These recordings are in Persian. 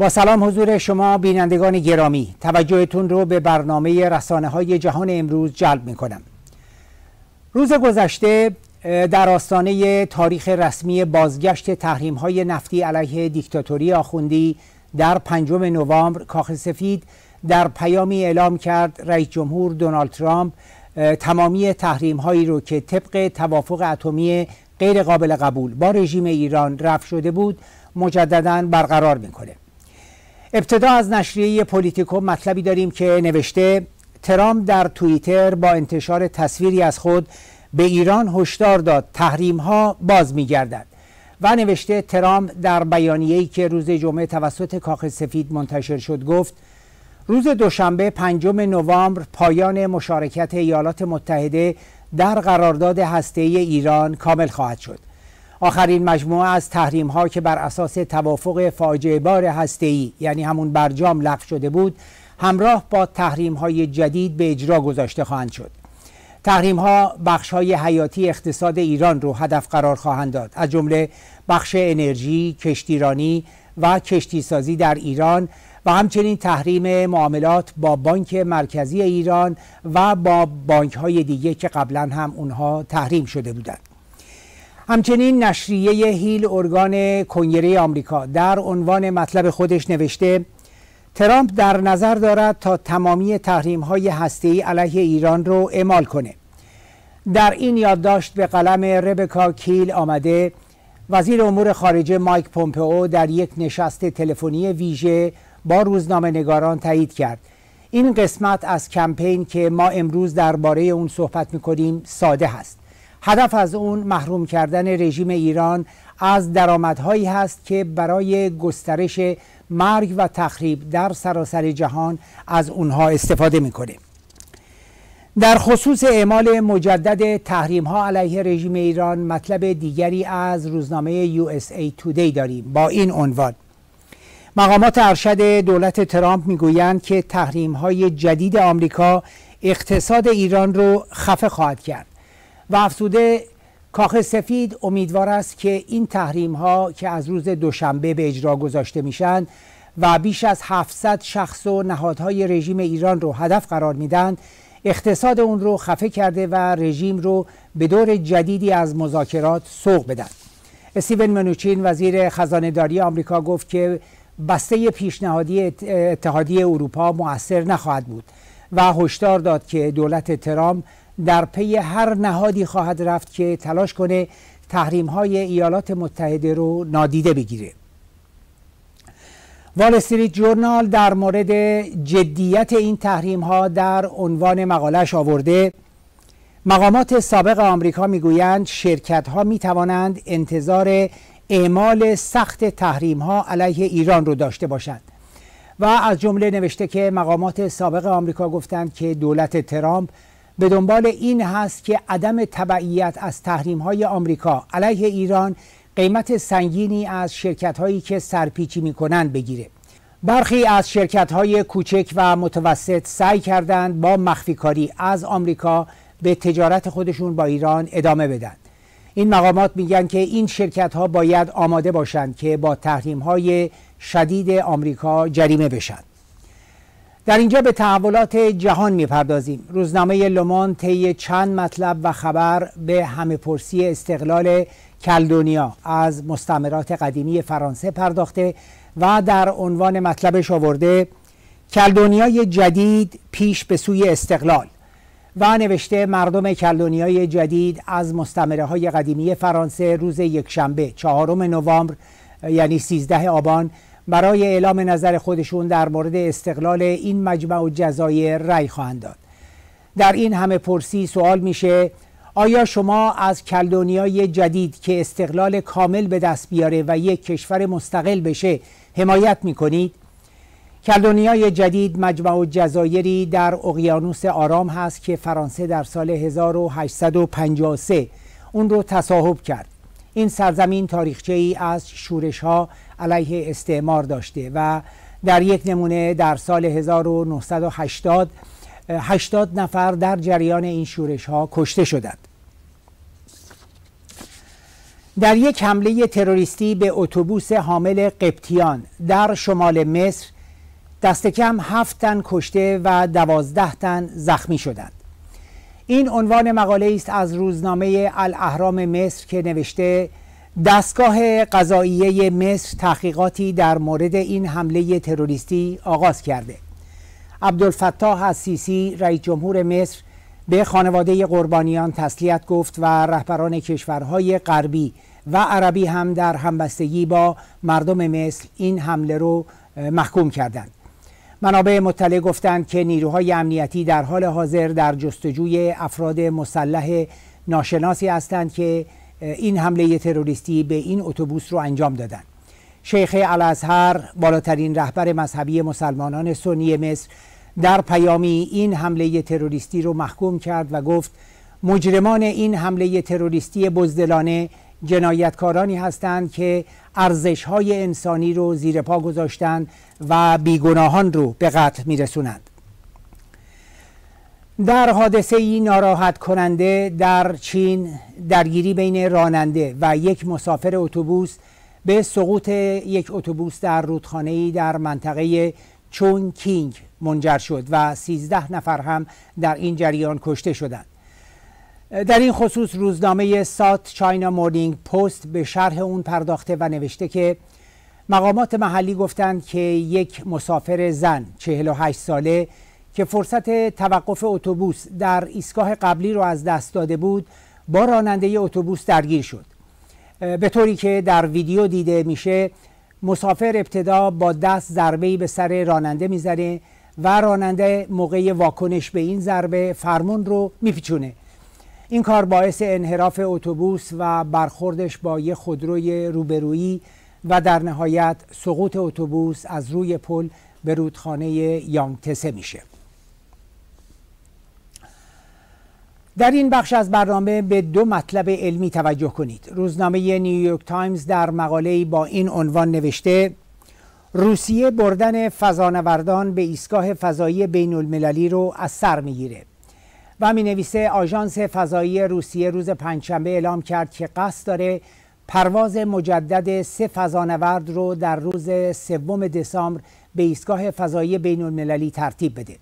با سلام حضور شما بینندگان گرامی توجهتون رو به برنامه رسانه های جهان امروز جلب می کنم روز گذشته در آستانه تاریخ رسمی بازگشت تحریم های نفتی علیه دیکتاتوری آخوندی در پنجم نوامبر کاخ سفید در پیامی اعلام کرد رئیس جمهور دونالد ترامپ تمامی تحریم هایی رو که طبق توافق اتمی غیر قابل قبول با رژیم ایران رفع شده بود مجددا برقرار میکنه ابتدا از نشریه پلیتیکو مطلبی داریم که نوشته ترام در توییتر با انتشار تصویری از خود به ایران هشدار داد تحریم ها باز می گردد و نوشته ترام در بیانیه‌ای که روز جمعه توسط کاخ سفید منتشر شد گفت روز دوشنبه پنجم نوامبر پایان مشارکت ایالات متحده در قرارداد هسته ای ایران کامل خواهد شد آخرین مجموعه از تحریم ها که بر اساس توافق فاجعه بار هسته‌ای یعنی همون برجام لغو شده بود همراه با تحریم های جدید به اجرا گذاشته خواهند شد تحریم ها بخش های حیاتی اقتصاد ایران رو هدف قرار خواهند داد از جمله بخش انرژی، کشتیرانی و کشتیسازی در ایران و همچنین تحریم معاملات با بانک مرکزی ایران و با بانک های دیگه که قبلا هم اونها تحریم شده بودند همچنین نشریه هیل ارگان کنگره آمریکا در عنوان مطلب خودش نوشته ترامپ در نظر دارد تا تمامی تحریم های ای علیه ایران رو اعمال کنه در این یادداشت به قلم ربکا کیل آمده وزیر امور خارجه مایک پومپئو در یک نشست تلفنی ویژه با روزنامه نگاران تایید کرد این قسمت از کمپین که ما امروز درباره اون صحبت میکنیم ساده هست هدف از اون محروم کردن رژیم ایران از درآمدهایی هست که برای گسترش مرگ و تخریب در سراسر جهان از اونها استفاده میکنه در خصوص اعمال مجدد تحریم ها علیه رژیم ایران مطلب دیگری از روزنامه USA Today داریم با این عنوان مقامات ارشد دولت ترامپ میگویند که تحریم های جدید آمریکا اقتصاد ایران رو خفه خواهد کرد و افزوده کاخ سفید امیدوار است که این تحریم ها که از روز دوشنبه به اجرا گذاشته میشن و بیش از 700 شخص و نهادهای رژیم ایران رو هدف قرار میدن اقتصاد اون رو خفه کرده و رژیم رو به دور جدیدی از مذاکرات سوق بدن استیون منوچین وزیر خزانه داری آمریکا گفت که بسته پیشنهادی اتحادیه اروپا مؤثر نخواهد بود و هشدار داد که دولت ترامپ در پی هر نهادی خواهد رفت که تلاش کنه تحریم های ایالات متحده رو نادیده بگیره وال استریت جورنال در مورد جدیت این تحریم ها در عنوان مقالش آورده مقامات سابق آمریکا میگویند شرکت ها می توانند انتظار اعمال سخت تحریم ها علیه ایران رو داشته باشند و از جمله نوشته که مقامات سابق آمریکا گفتند که دولت ترامپ به دنبال این هست که عدم تبعیت از تحریم های آمریکا علیه ایران قیمت سنگینی از شرکت هایی که سرپیچی می کنند بگیره برخی از شرکت های کوچک و متوسط سعی کردند با مخفیکاری از آمریکا به تجارت خودشون با ایران ادامه بدن این مقامات میگن که این شرکت ها باید آماده باشند که با تحریم های شدید آمریکا جریمه بشن در اینجا به تحولات جهان میپردازیم روزنامه لومان طی چند مطلب و خبر به همه پرسی استقلال کلدونیا از مستعمرات قدیمی فرانسه پرداخته و در عنوان مطلبش آورده کلدونیای جدید پیش به سوی استقلال و نوشته مردم کلدونیای جدید از مستمره های قدیمی فرانسه روز یکشنبه چهارم نوامبر یعنی 13 آبان برای اعلام نظر خودشون در مورد استقلال این مجمع و جزایر رأی خواهند داد در این همه پرسی سوال میشه آیا شما از کلدونیای جدید که استقلال کامل به دست بیاره و یک کشور مستقل بشه حمایت میکنید؟ کلدونیای جدید مجمع و جزایری در اقیانوس آرام هست که فرانسه در سال 1853 اون رو تصاحب کرد این سرزمین تاریخچه ای از شورش ها علیه استعمار داشته و در یک نمونه در سال 1980 80 نفر در جریان این شورش ها کشته شدند در یک حمله تروریستی به اتوبوس حامل قبطیان در شمال مصر دست کم هفت تن کشته و دوازده تن زخمی شدند این عنوان مقاله است از روزنامه الاهرام مصر که نوشته دستگاه قضاییه مصر تحقیقاتی در مورد این حمله تروریستی آغاز کرده عبدالفتاح از سیسی رئیس جمهور مصر به خانواده قربانیان تسلیت گفت و رهبران کشورهای غربی و عربی هم در همبستگی با مردم مصر این حمله رو محکوم کردند منابع مطلع گفتند که نیروهای امنیتی در حال حاضر در جستجوی افراد مسلح ناشناسی هستند که این حمله تروریستی به این اتوبوس رو انجام دادند شیخ الازهر بالاترین رهبر مذهبی مسلمانان سنی مصر در پیامی این حمله تروریستی رو محکوم کرد و گفت مجرمان این حمله تروریستی بزدلانه جنایتکارانی هستند که ارزش های انسانی رو زیر پا گذاشتند و بیگناهان رو به قتل رسونند در حادثه ای ناراحت کننده در چین درگیری بین راننده و یک مسافر اتوبوس به سقوط یک اتوبوس در رودخانه ای در منطقه چون کینگ منجر شد و 13 نفر هم در این جریان کشته شدند در این خصوص روزنامه سات چاینا مورنینگ پست به شرح اون پرداخته و نوشته که مقامات محلی گفتند که یک مسافر زن 48 ساله که فرصت توقف اتوبوس در ایستگاه قبلی رو از دست داده بود با راننده اتوبوس درگیر شد به طوری که در ویدیو دیده میشه مسافر ابتدا با دست ضربه به سر راننده میزنه و راننده موقع واکنش به این ضربه فرمون رو میپیچونه این کار باعث انحراف اتوبوس و برخوردش با یک خودروی روبرویی و در نهایت سقوط اتوبوس از روی پل به رودخانه یانگتسه میشه در این بخش از برنامه به دو مطلب علمی توجه کنید روزنامه نیویورک تایمز در مقاله‌ای با این عنوان نوشته روسیه بردن فضانوردان به ایستگاه فضایی بین المللی رو از سر میگیره و می نویسه آژانس فضایی روسیه روز پنجشنبه اعلام کرد که قصد داره پرواز مجدد سه فضانورد رو در روز سوم دسامبر به ایستگاه فضایی بین المللی ترتیب بده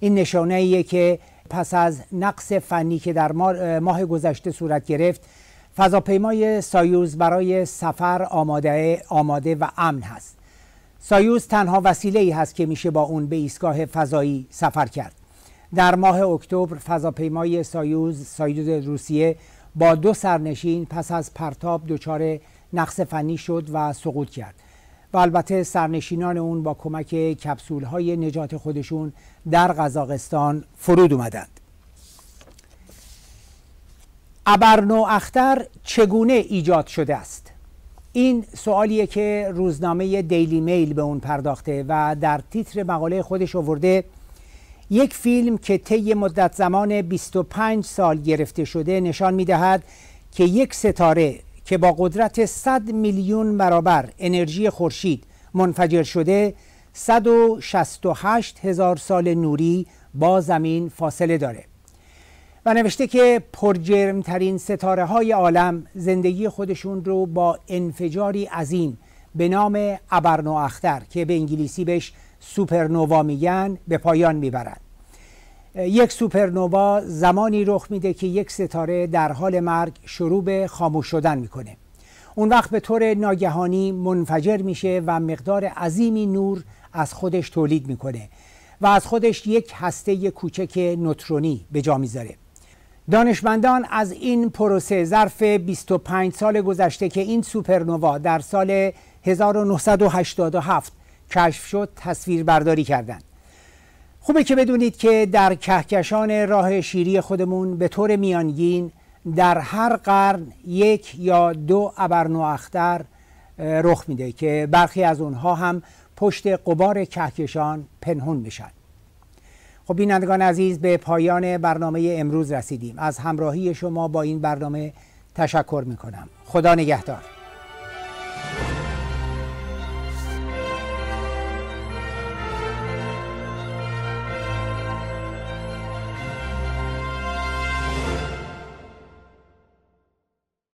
این نشانه ایه که پس از نقص فنی که در ماه گذشته صورت گرفت فضاپیمای سایوز برای سفر آماده, آماده و امن هست سایوز تنها وسیله ای هست که میشه با اون به ایستگاه فضایی سفر کرد در ماه اکتبر فضاپیمای سایوز سایوز روسیه با دو سرنشین پس از پرتاب دچار نقص فنی شد و سقوط کرد و البته سرنشینان اون با کمک کپسول های نجات خودشون در قزاقستان فرود اومدند ابرنو اختر چگونه ایجاد شده است این سوالیه که روزنامه دیلی میل به اون پرداخته و در تیتر مقاله خودش آورده یک فیلم که طی مدت زمان 25 سال گرفته شده نشان می دهد که یک ستاره که با قدرت 100 میلیون برابر انرژی خورشید منفجر شده 168 هزار سال نوری با زمین فاصله داره و نوشته که پرجرمترین ستاره های عالم زندگی خودشون رو با انفجاری عظیم به نام ابرنواختر که به انگلیسی بهش سوپرنووا میگن به پایان میبرد یک سوپرنووا زمانی رخ میده که یک ستاره در حال مرگ شروع به خاموش شدن میکنه اون وقت به طور ناگهانی منفجر میشه و مقدار عظیمی نور از خودش تولید میکنه و از خودش یک هسته کوچک نوترونی به جا میذاره دانشمندان از این پروسه ظرف 25 سال گذشته که این سوپرنووا در سال 1987 کشف شد تصویر برداری کردند خوبه که بدونید که در کهکشان راه شیری خودمون به طور میانگین در هر قرن یک یا دو ابرنواختر رخ میده که برخی از اونها هم پشت قبار کهکشان پنهون میشن خب بینندگان عزیز به پایان برنامه امروز رسیدیم از همراهی شما با این برنامه تشکر میکنم خدا نگهدار